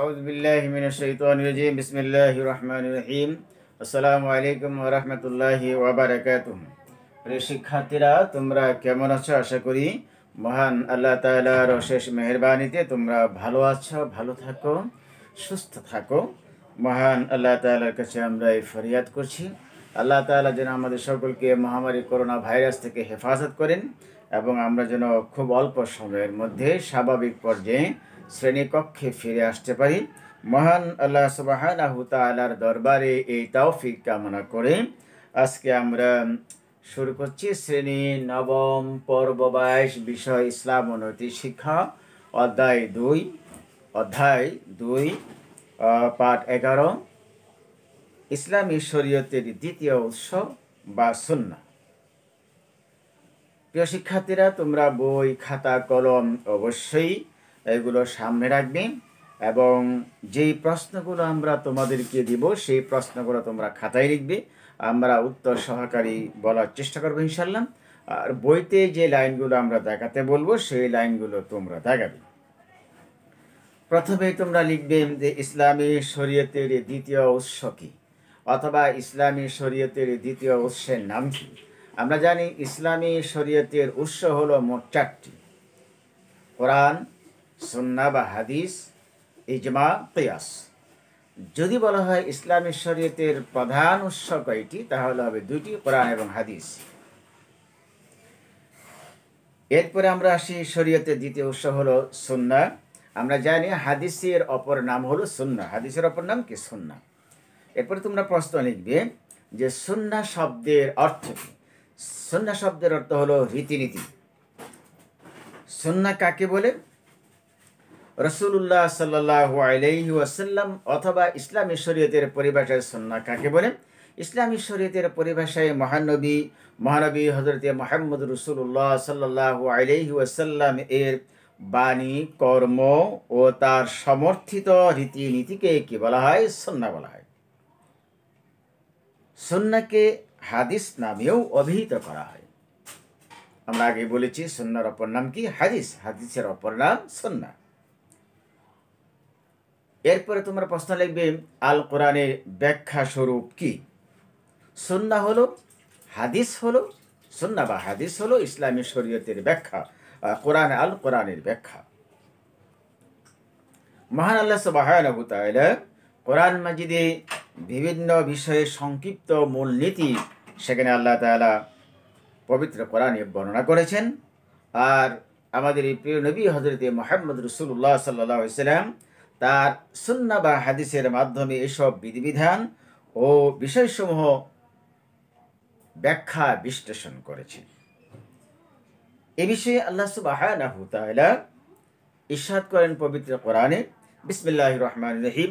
আউজ বিল্লাহ মিনশাইতানিরজিম বিসমিল্লাহির রহমানির রহিম আসসালামু আলাইকুম ওয়া রাহমাতুল্লাহি ওয়া বারাকাতুহু প্রিয় শিক্ষার্থীরা তোমরা কেমন আছো আশা করি মহান আল্লাহ তাআলার অশেষ মেহেরবানিতে তোমরা ভালো আছো ভালো থাকো সুস্থ থাকো মহান আল্লাহ তাআলার কাছে আমরা এই ফরিয়াদ করছি আল্লাহ তাআলা যেন আমাদের সকলকে মহামারী করোনা ভাইরাস থেকে হেফাজত করেন এবং আমরা যেন খুব অল্প সময়ের মধ্যে স্বাভাবিক পর্যায়ে শ্রেণীকক্ষে ফিরে আসতে পারি মহান আল্লাহ সুবাহানাহু আহতালার দরবারে এই তৌফিক কামনা করে আজকে আমরা শুরু করছি শ্রেণী নবম পর্ব বাইশ বিষয় ইসলাম উন্নতি শিক্ষা অধ্যায় দুই অধ্যায় দুই পাঠ এগারো ইসলামী শরীয়তের দ্বিতীয় উৎস বা সুন্না প্রিয় শিক্ষার্থীরা তোমরা বই খাতা কলম অবশ্যই এগুলো সামনে রাখবে এবং যেই প্রশ্নগুলো আমরা তোমাদেরকে দিব সেই প্রশ্নগুলো তোমরা খাতায় লিখবে আমরা উত্তর সহকারী বলার চেষ্টা করবো ইনশাল্লাম আর বইতে যে লাইনগুলো আমরা দেখাতে বলবো সেই লাইনগুলো তোমরা দেখাবে প্রথমে তোমরা লিখবে যে ইসলামী শরীয়তের দ্বিতীয় উৎস কী অথবা ইসলামী শরীয়তের দ্বিতীয় উৎসের নাম কী আমরা জানি ইসলামী শরীয়তের উৎস হল মোট চারটি কোরআন সন্না বা হাদিস ইজমা কিয়াস যদি বলা হয় ইসলামী শরীয়তের প্রধান উৎস কয়টি তাহলে হবে দুটি কোরআন এবং হাদিস এরপরে আমরা আসি শরীয়তের দ্বিতীয় উৎস হলো সুন্না আমরা জানি হাদিসের অপর নাম হলো সন্না হাদিসের অপর নাম কি সন্না এরপরে তোমরা প্রশ্ন লিখবে যে সন্না শব্দের অর্থ কী সন্না শব্দের অর্থ হলো রীতিনীতি সন্না কাকে বলে রসুল্লাহ সাল্লাহ অথবা ইসলামী শরীয়তের পরিভাষায় সন্না কাকে বলে ইসলামী শরীয়তের পরিভাষায় মহানবী মহানবী হজরতে মোহাম্মদ রসুল্লাহ সাল্লাহ আলহি আসাল্লাম এর বাণী কর্ম ও তার সমর্থিত রীতিনীতিকে কি বলা হয় সন্না বলা হয় সন্নাকে হাদিস নামেও অভিহিত করা হয় আমরা আগে বলেছি সন্ন্যার অপর নাম কি হাদিস হাদিসের অপর নাম সন্না এরপরে তোমরা প্রশ্ন লিখবে আল কোরআনের ব্যাখ্যা স্বরূপ কি সন্না হলো হাদিস হলো সন্না বা হাদিস হলো ইসলামী শরীয়তের ব্যাখ্যা কোরআন আল কোরআনের ব্যাখ্যা মহান আল্লাহ সবাহ কোরআন মাজিদে বিভিন্ন বিষয়ে সংক্ষিপ্ত মূলনীতি সেখানে আল্লাহ তালা পবিত্র কোরআনে বর্ণনা করেছেন আর আমাদের এই প্রিয় নবী হজরত মোহাম্মদ রসুল্লাহ সাল্লাহ ইসলাম তার সুন্না বা হাদিসের মাধ্যমে এসব বিধিবিধান ও বিষয়সমূহ ব্যাখ্যা বিশ্লেষণ করেছেন এ বিষয়ে আল্লাহ সুবাহ ইসাদ করেন পবিত্র কোরআনে বিসমিল্লাহ রহমান রহিম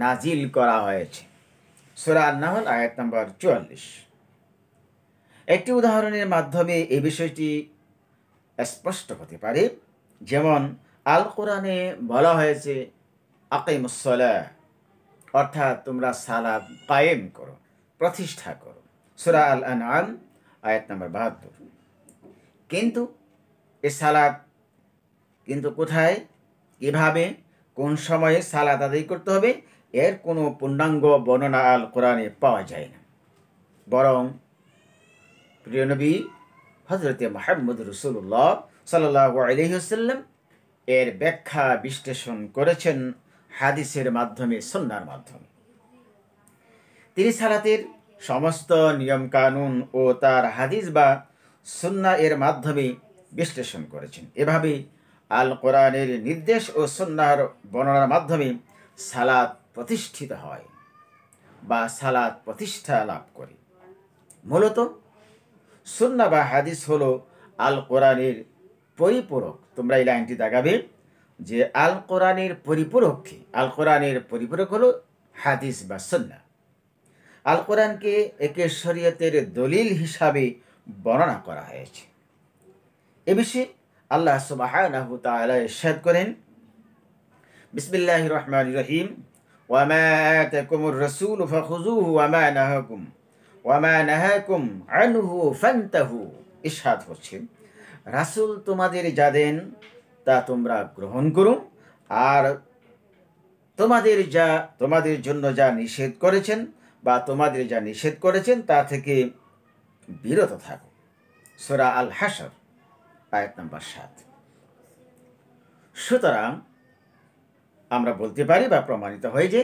নাজিল করা হয়েছে সুরা আন্নাহল আয়াত নম্বর চুয়াল্লিশ একটি উদাহরণের মাধ্যমে এ বিষয়টি স্পষ্ট হতে পারে যেমন আল কোরআনে বলা হয়েছে আকিমুসলা অর্থাৎ তোমরা সালাদ কায়েম করো প্রতিষ্ঠা করো সুরা আল আনআম আয়াত নম্বর বাহাত্তর কিন্তু এ সালাদ কিন্তু কোথায় এভাবে কোন সময়ে সালাদ আদায় করতে হবে এর কোনো পূর্ণাঙ্গ বর্ণনা আল কোরআনে পাওয়া যায় না বরং প্রিয়নবী হজরতে মাহমুদ রসুল্লাহ সাল্লাহ আলহিহসাল্লাম এর ব্যাখ্যা বিশ্লেষণ করেছেন হাদিসের মাধ্যমে সন্ন্যার মাধ্যমে তিনি সালাতের সমস্ত নিয়মকানুন ও তার হাদিস বা সুন্না এর মাধ্যমে বিশ্লেষণ করেছেন এভাবে আল কোরআনের নির্দেশ ও সন্ন্যার বর্ণনার মাধ্যমে সালাদ প্রতিষ্ঠিত হয় বা সালাদ প্রতিষ্ঠা লাভ করে মূলত সুন্না বা হাদিস হলো আল কোরআনের পরিপূরক তোমরা এই লাইনটি দেখাবে যে আল কোরআনের পরিপূরক কি আল কোরআনের পরিপূরক হলো হাদিস বা সন্না আল কোরআনকে একে শরীয়তের দলিল হিসাবে বর্ণনা করা হয়েছে এ বিষয়ে আল্লাহ সুবাহ করেন বিসমিল্লাহ রহমান রহিম ওয়ামা তাকুমুর রাসূল ফাখুযুহু ওয়ামা নাহাকুম ওয়ামা নাহাকুম আনহু ফান্তাহু ইরশাদ হচ্ছে রাসূল তোমাদের যা দেন তা তোমরা গ্রহণ করো আর তোমাদের যা তোমাদের জন্য যা নিষেধ করেছেন বা তোমাদের যা নিষেধ করেছেন তা থেকে বিরত থাকো সোরা আল হাসর আয়াত নম্বর সাত সুতরাং আমরা বলতে পারি বা প্রমাণিত হয় যে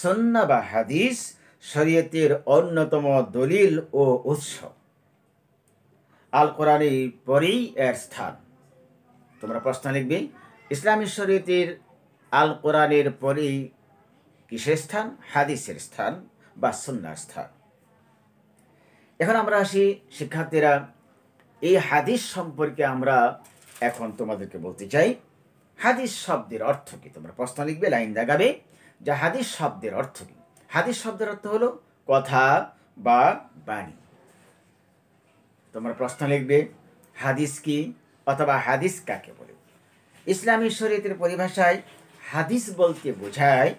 সন্না বা হাদিস শরীয়তের অন্যতম দলিল ও উৎস আল কোরআনের পরেই এর স্থান তোমরা প্রশ্ন লিখবে ইসলামী শরীয়তের আল কোরআনের পরেই কিসের স্থান হাদিসের স্থান বা সন্ন্যার স্থান এখন আমরা আসি শিক্ষার্থীরা এই হাদিস সম্পর্কে আমরা এখন তোমাদেরকে বলতে চাই হাদিস শব্দের অর্থ কী তোমরা প্রশ্ন লিখবে লাইন দেখাবে যে হাদিস শব্দের অর্থ কী হাদিস শব্দের অর্থ হলো কথা বা বাণী তোমরা প্রশ্ন লিখবে হাদিস কি অথবা হাদিস কাকে বলে ইসলামী শরীয়তের পরিভাষায় হাদিস বলতে বোঝায়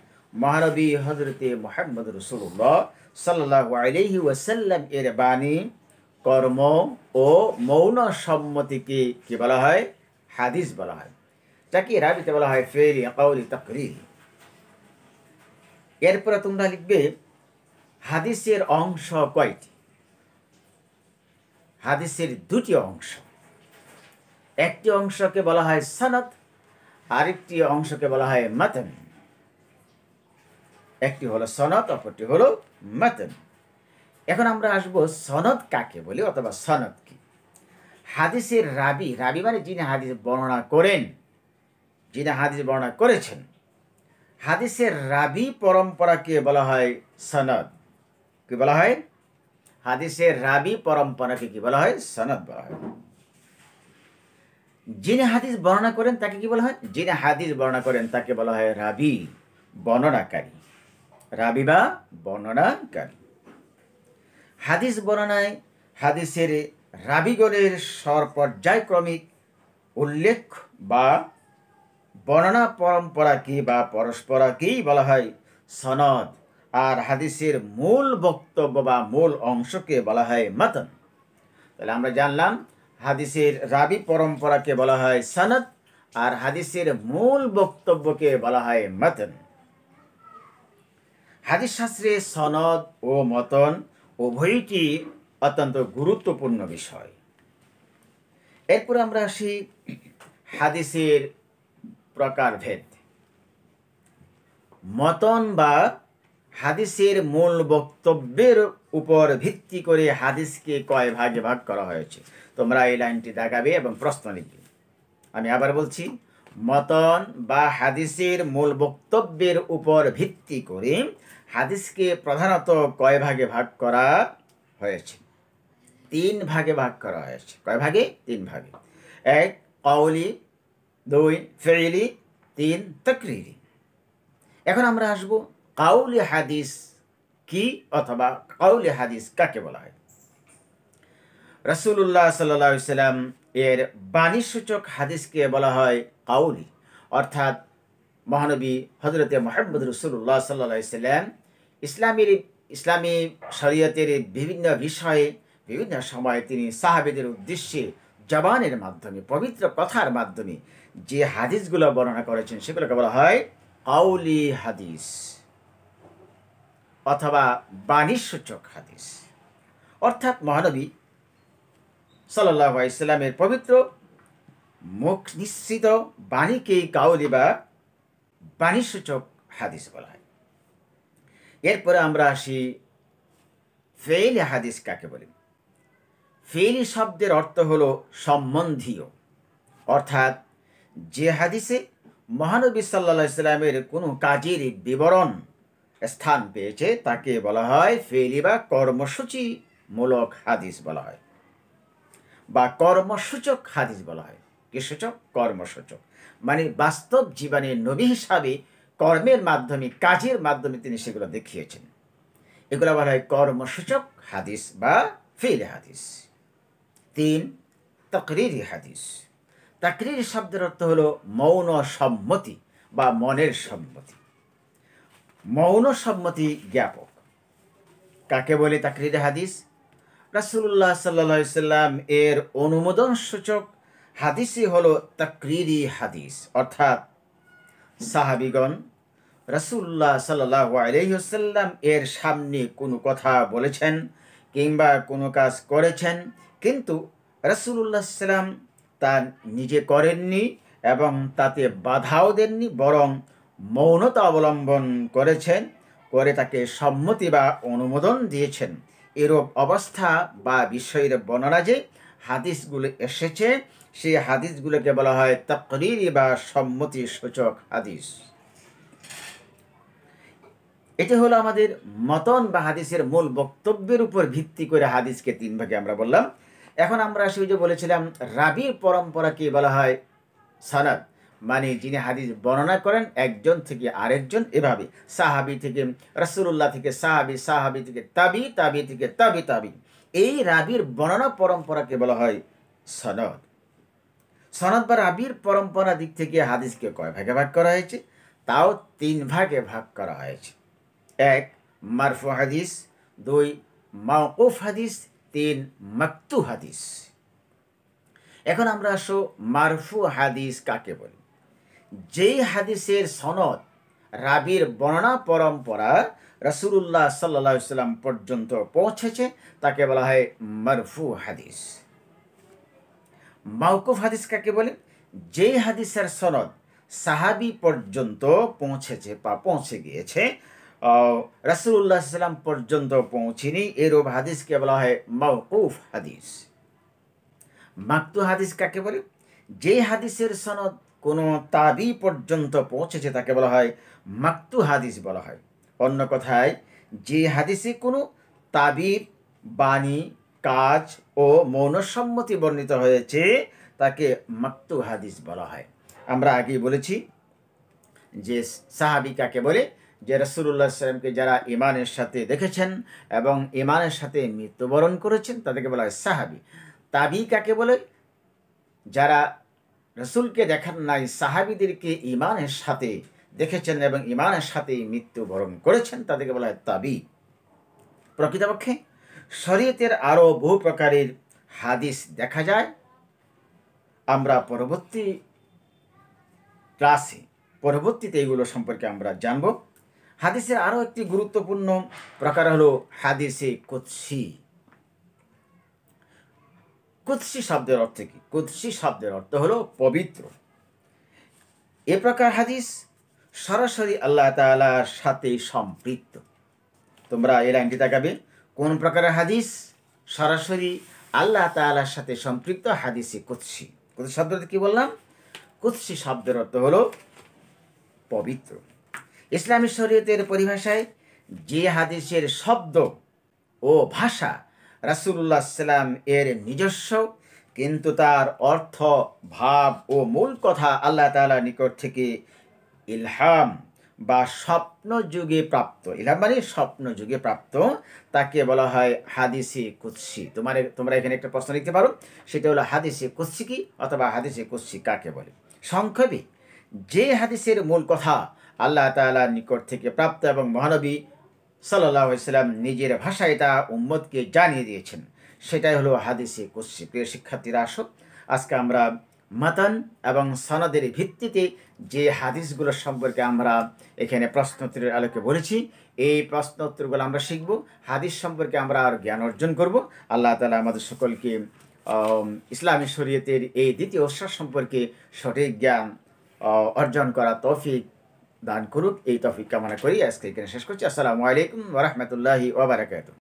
মহানবী হজরতে মোহাম্মদ রসুল্লাহ সাল্লাহ আলহি ওয়াসাল্লাম এর বাণী কর্ম ও মৌন সম্মতিকে কি বলা হয় হাদিস বলা হয় যাকে রাবিতে বলা হয় ফেরি কাউলি তকরি এরপরে তোমরা লিখবে হাদিসের অংশ কয়টি হাদিসের দুটি অংশ একটি অংশকে বলা হয় সনত আরেকটি অংশকে বলা হয় মাতন একটি হলো সনত অপরটি হলো মাতন এখন আমরা আসব সনদ কাকে বলি অথবা সনদ কি হাদিসের রাবি রাবি মানে যিনি হাদিস বর্ণনা করেন যিনি হাদিস বর্ণনা করেছেন হাদিসের রাবি পরম্পরাকে বলা হয় সনদ কি বলা হয় হাদিসের রাবি পরম্পরাকে কি বলা হয় সনদ বলা হয় যিনি হাদিস বর্ণনা করেন তাকে কি বলা হয় যিনি হাদিস বর্ণনা করেন তাকে বলা হয় রাবি বর্ণনাকারী রাবি বা বর্ণনাকারী হাদিস বর্ণায় হাদিসের রাবিগণের স্বর পর্যায়ক্রমিক উল্লেখ বা বর্ণনা পরম্পরাকে বা পরস্পরাকেই বলা হয় সনদ আর হাদিসের মূল বক্তব্য বা মূল অংশকে বলা হয় মতন তাহলে আমরা জানলাম হাদিসের রাবি পরম্পরাকে বলা হয় সনদ আর হাদিসের মূল বক্তব্যকে বলা হয় মতন হাদিস শাস্ত্রে সনদ ও মতন উভয়টি অত্যন্ত গুরুত্বপূর্ণ বিষয় এরপর আমরা আসি হাদিসের প্রকারভেদ মতন বা হাদিসের মূল বক্তব্যের উপর ভিত্তি করে হাদিসকে কয় ভাগে ভাগ করা হয়েছে তোমরা এই লাইনটি দেখাবে এবং প্রশ্ন লিখবে আমি আবার বলছি মতন বা হাদিসের মূল বক্তব্যের উপর ভিত্তি করে হাদিসকে প্রধানত কয় ভাগে ভাগ করা হয়েছে তিন ভাগে ভাগ করা হয়েছে কয় ভাগে তিন ভাগে এক কাউলি দুই ফেরিলি তিন তকরিরি এখন আমরা আসব কাউলি হাদিস কি অথবা কাউলি হাদিস কাকে বলা হয় রসুল্লাহ সাল্লা সাল্লাম এর বাণীসূচক হাদিসকে বলা হয় কাউলি অর্থাৎ মহানবী হজরতে মোহাম্মদ রসুল্লাহ সাল্লা সাল্লাম ইসলামের ইসলামী শরীয়তের বিভিন্ন বিষয়ে বিভিন্ন সময়ে তিনি সাহাবেদের উদ্দেশ্যে জবানের মাধ্যমে পবিত্র কথার মাধ্যমে যে হাদিসগুলো বর্ণনা করেছেন সেগুলোকে বলা হয় আউলি হাদিস অথবা বাণীসূচক হাদিস অর্থাৎ মহানবী সাল্লাহ ইসলামের পবিত্র মুখ নিশ্চিত বাণীকেই কাউলি বা বাণীসূচক হাদিস বলা হয় এরপরে আমরা আসি ফেইল হাদিস কাকে বলি ফেইলি শব্দের অর্থ হলো সম্বন্ধীয় অর্থাৎ যে হাদিসে মহানবী সাল্লা ইসলামের কোনো কাজের বিবরণ স্থান পেয়েছে তাকে বলা হয় ফেলি বা কর্মসূচি মূলক হাদিস বলা হয় বা কর্মসূচক হাদিস বলা হয় কি সূচক কর্মসূচক মানে বাস্তব জীবনে নবী হিসাবে কর্মের মাধ্যমে কাজের মাধ্যমে তিনি সেগুলো দেখিয়েছেন এগুলো বলা হয় কর্মসূচক হাদিস বা ফিল হাদিস তিন তকরির হাদিস তাকরির শব্দের অর্থ হলো মৌন সম্মতি বা মনের সম্মতি মৌন সম্মতি জ্ঞাপক কাকে বলে তাকরির হাদিস রাসুল্লাহ সাল্লা সাল্লাম এর অনুমোদন সূচক হাদিসই হলো তাকরিরি হাদিস অর্থাৎ সাহাবিগণ রসুল্লাহ সাল্লাহ এর সামনে কোনো কথা বলেছেন কিংবা কোনো কাজ করেছেন কিন্তু রসুল্লাহ সাল্লাম তা নিজে করেননি এবং তাতে বাধাও দেননি বরং মৌনতা অবলম্বন করেছেন করে তাকে সম্মতি বা অনুমোদন দিয়েছেন এরূপ অবস্থা বা বিষয়ের বর্ণনা যে হাদিসগুলো এসেছে সেই হাদিসগুলোকে বলা হয় তাকরিরি বা সম্মতি সূচক হাদিস এটি হলো আমাদের মতন বা হাদিসের মূল বক্তব্যের উপর ভিত্তি করে হাদিসকে তিন ভাগে আমরা বললাম এখন আমরা আসি যে বলেছিলাম রাবির পরম্পরাকে বলা হয় সানাদ মানে যিনি হাদিস বর্ণনা করেন একজন থেকে আরেকজন এভাবে সাহাবি থেকে রসুল্লাহ থেকে সাহাবি সাহাবি থেকে তাবি তাবি থেকে তাবি তাবি এই রাবির বর্ণনা পরম্পরাকে বলা হয় সনদ সনদ বা রাবির পরম্পরা দিক থেকে হাদিসকে কয় ভাগে ভাগ করা হয়েছে তাও তিন ভাগে ভাগ করা হয়েছে এক মারফু হাদিস দুই মাওকুফ হাদিস তিন মাক্তু হাদিস এখন আমরা আসো মারফু হাদিস কাকে বলি যেই হাদিসের সনদ রাবির বর্ণনা পরম্পরা রসুল্লাহ সাল্লা সাল্লাম পর্যন্ত পৌঁছেছে তাকে বলা হয় মারফু হাদিস মাউকুফ হাদিস কাকে বলে যেই হাদিসের সনদ সাহাবি পর্যন্ত পৌঁছেছে বা পৌঁছে গিয়েছে রাসুল্লাহ সাল্লাম পর্যন্ত পৌঁছিনি এরূপ হাদিসকে বলা হয় মাউকুফ হাদিস মাকতু হাদিস কাকে বলে যে হাদিসের সনদ কোনো তাবি পর্যন্ত পৌঁছেছে তাকে বলা হয় মাকতু হাদিস বলা হয় অন্য কথায় যে হাদিসে কোনো তাবির বাণী কাজ ও মৌনসম্মতি বর্ণিত হয়েছে তাকে মাত্তু হাদিস বলা হয় আমরা আগেই বলেছি যে সাহাবি কাকে বলে যে রসুল্লাহ সাল্লামকে যারা ইমানের সাথে দেখেছেন এবং ইমানের সাথে মৃত্যুবরণ করেছেন তাদেরকে বলা হয় সাহাবি তাবি কাকে বলে যারা রসুলকে দেখার নাই সাহাবিদেরকে ইমানের সাথে দেখেছেন এবং ইমানের সাথে মৃত্যুবরণ করেছেন তাদেরকে বলা হয় তাবি প্রকৃতপক্ষে শরীয়তের আরও বহু প্রকারের হাদিস দেখা যায় আমরা পরবর্তী ক্লাসে পরবর্তীতে এগুলো সম্পর্কে আমরা জানব হাদিসের আরও একটি গুরুত্বপূর্ণ প্রকার হলো হাদিসে কুৎসি কুৎসি শব্দের অর্থ কি কুৎসি শব্দের অর্থ হলো পবিত্র এ প্রকার হাদিস সরাসরি আল্লাহ তালার সাথে সম্পৃক্ত তোমরা এর লাইনটি তাকাবে কোন প্রকারের হাদিস সরাসরি আল্লাহ তালার সাথে সম্পৃক্ত হাদিসি কুৎসি কুৎসি শব্দটা কী বললাম কুৎসি শব্দের অর্থ হল পবিত্র ইসলামী শরীয়তের পরিভাষায় যে হাদিসের শব্দ ও ভাষা রাসুল্লাহ সাল্লাম এর নিজস্ব কিন্তু তার অর্থ ভাব ও মূল কথা আল্লাহ তালা নিকট থেকে ইলহাম বা স্বপ্নযুগে প্রাপ্ত ইলাম মানে স্বপ্নযুগে প্রাপ্ত তাকে বলা হয় হাদিসি কুৎসি তোমার তোমরা এখানে একটা প্রশ্ন লিখতে পারো সেটা হলো হাদিসে কুৎসি কি অথবা হাদিসে কুৎসি কাকে বলে সংক্ষেপে যে হাদিসের মূল কথা আল্লাহ তালার নিকট থেকে প্রাপ্ত এবং মহানবী সাল্লাহাম নিজের ভাষায় তা উম্মদকে জানিয়ে দিয়েছেন সেটাই হলো হাদিসে কুৎসি প্রিয় শিক্ষার্থীরা আসো আজকে আমরা মাতান এবং সনদের ভিত্তিতে যে হাদিসগুলোর সম্পর্কে আমরা এখানে প্রশ্নোত্তরের আলোকে বলেছি এই প্রশ্নোত্তরগুলো আমরা শিখব হাদিস সম্পর্কে আমরা আর জ্ঞান অর্জন করব আল্লাহ তালা আমাদের সকলকে ইসলামী শরীয়তের এই দ্বিতীয় উৎসাহ সম্পর্কে সঠিক জ্ঞান অর্জন করা তফিক দান করুক এই তফিক কামনা করি আজকে এখানে শেষ করছি আসসালামু আলাইকুম রহমতুল্লাহি ওবরাকাত